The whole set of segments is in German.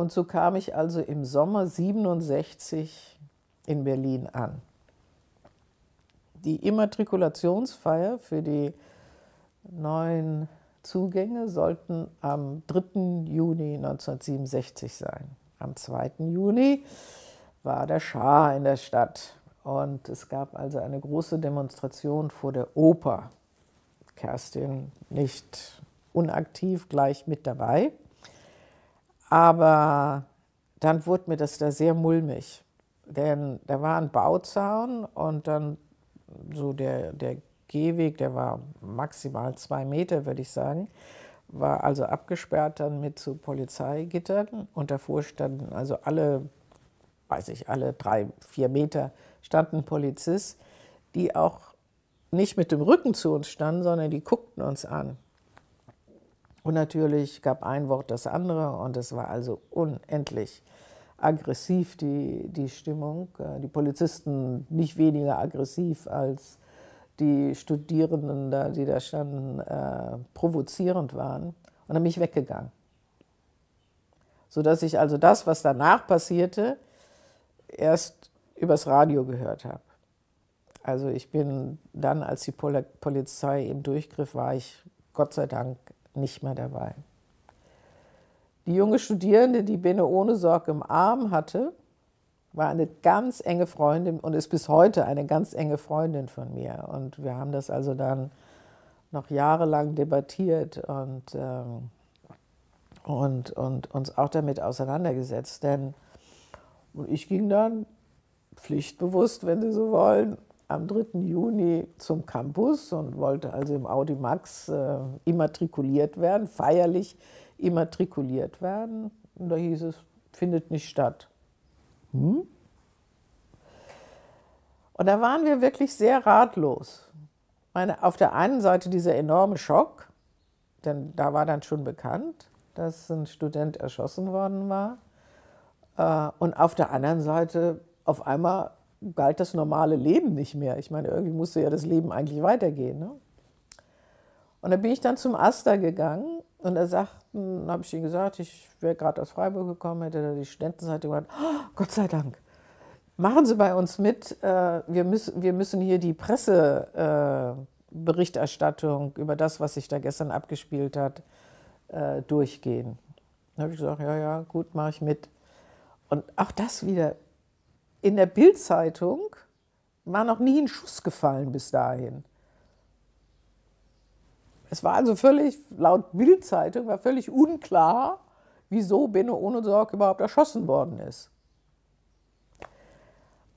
Und so kam ich also im Sommer 67 in Berlin an. Die Immatrikulationsfeier für die neuen Zugänge sollten am 3. Juni 1967 sein. Am 2. Juni war der Schah in der Stadt und es gab also eine große Demonstration vor der Oper. Kerstin nicht unaktiv gleich mit dabei. Aber dann wurde mir das da sehr mulmig. Denn da war ein Bauzaun und dann so der, der Gehweg, der war maximal zwei Meter, würde ich sagen, war also abgesperrt dann mit zu so Polizeigittern und davor standen also alle, weiß ich, alle drei, vier Meter standen Polizist, die auch nicht mit dem Rücken zu uns standen, sondern die guckten uns an. Und natürlich gab ein Wort das andere und es war also unendlich aggressiv, die, die Stimmung. Äh, die Polizisten nicht weniger aggressiv als die Studierenden, da, die da standen, äh, provozierend waren und dann bin ich weggegangen. Sodass ich also das, was danach passierte, erst übers Radio gehört habe. Also ich bin dann, als die Polizei im Durchgriff war, ich Gott sei Dank nicht mehr dabei. Die junge Studierende, die Bene ohne Sorg im Arm hatte, war eine ganz enge Freundin und ist bis heute eine ganz enge Freundin von mir. Und wir haben das also dann noch jahrelang debattiert und, ähm, und, und uns auch damit auseinandergesetzt. Denn ich ging dann pflichtbewusst, wenn Sie so wollen, am 3. Juni zum Campus und wollte also im Audi Max äh, immatrikuliert werden, feierlich immatrikuliert werden. Und da hieß es, findet nicht statt. Hm? Und da waren wir wirklich sehr ratlos. Meine, auf der einen Seite dieser enorme Schock, denn da war dann schon bekannt, dass ein Student erschossen worden war. Äh, und auf der anderen Seite auf einmal galt das normale Leben nicht mehr. Ich meine, irgendwie musste ja das Leben eigentlich weitergehen. Ne? Und da bin ich dann zum Asta gegangen und da sagten, habe ich ihm gesagt, ich wäre gerade aus Freiburg gekommen, hätte da die Studentenseite gesagt, oh, Gott sei Dank, machen Sie bei uns mit, äh, wir, müssen, wir müssen hier die Presseberichterstattung äh, über das, was sich da gestern abgespielt hat, äh, durchgehen. Da habe ich gesagt, ja, ja, gut, mache ich mit. Und auch das wieder in der Bildzeitung war noch nie ein Schuss gefallen bis dahin. Es war also völlig, laut Bildzeitung, war völlig unklar, wieso Benno Sorg überhaupt erschossen worden ist.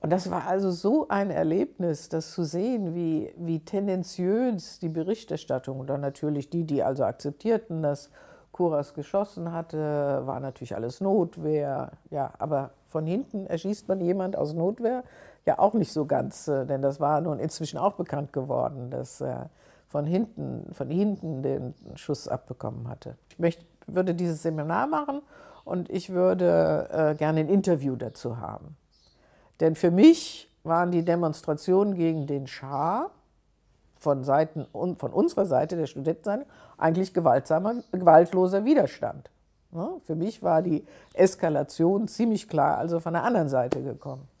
Und das war also so ein Erlebnis, das zu sehen, wie, wie tendenziös die Berichterstattung oder natürlich die, die also akzeptierten, dass Kuras geschossen hatte, war natürlich alles Notwehr. Ja, aber von hinten erschießt man jemand aus Notwehr ja auch nicht so ganz, äh, denn das war nun inzwischen auch bekannt geworden, dass er von hinten, von hinten den Schuss abbekommen hatte. Ich möchte, würde dieses Seminar machen und ich würde äh, gerne ein Interview dazu haben. Denn für mich waren die Demonstrationen gegen den Schah von, Seiten, von unserer Seite der Studenten eigentlich gewaltsamer, gewaltloser Widerstand. Ne? Für mich war die Eskalation ziemlich klar also von der anderen Seite gekommen.